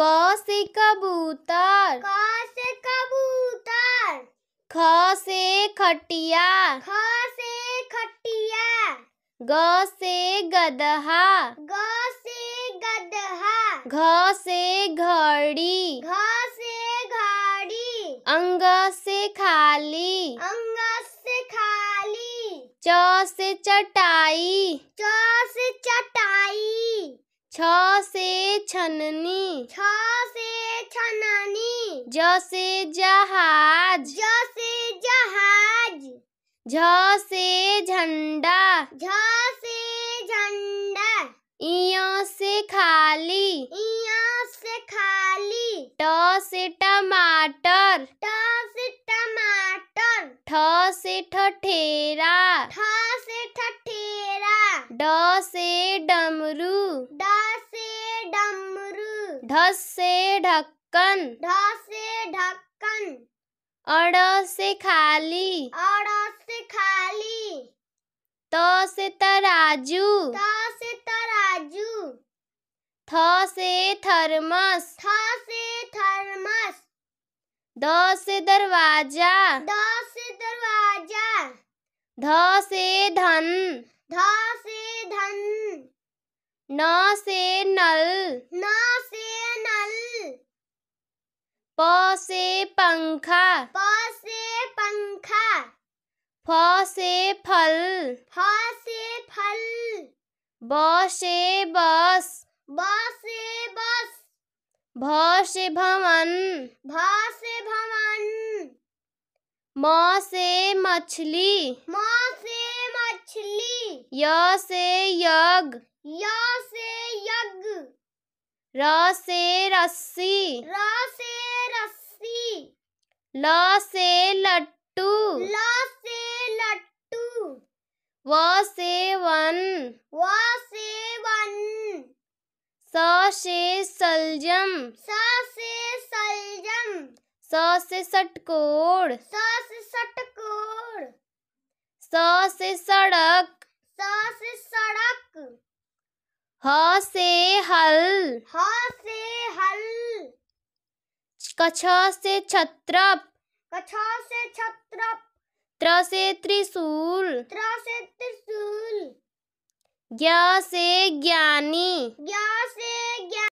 क से कबूतर क से कबूतर ख से खटिया ख से खटिया ग से गदहा ग से गदहा घ से घड़ी घ से घड़ी अंग से खाली अंग से खाली च से चटाई च से चटाई छ से छननी छ ज जहाज ज जहाज झ झंडा झ झंडा इयो से खाली इयो से खाली टो से टमाटर टो से टमाटर ठो से ठठेरा ठो से ठठेरा डो से डमरू डो से डमरू ढस से ढक्कन ढस बर्तन अड़ोस से खाली अड़ से खाली तो से तराजू तो, तो से तराजू तो थ तो से थर्मस थ से थर्मस द से दरवाजा द से दरवाजा ध से धन ध से धन न से नल न से प से पंखा प से पंखा फ से फल फ से फल ब से बस ब से बस भ से भवन भ से भवन म से मछली म से मछली य से यज्ञ य से यज्ञ र से रस्सी र से ल से लट्टू ल से लट्टू व से वन व से वन स से सलजम स से सलजम स से षटकोण स से षटकोण स से सड़क स से सड़क ह से हल ह कछा से छत्रप कछा से छत्रप त्र से त्रिशूल त्र से त्रिशूल ज्ञ से ज्ञानी ज्ञ से ज्ञानी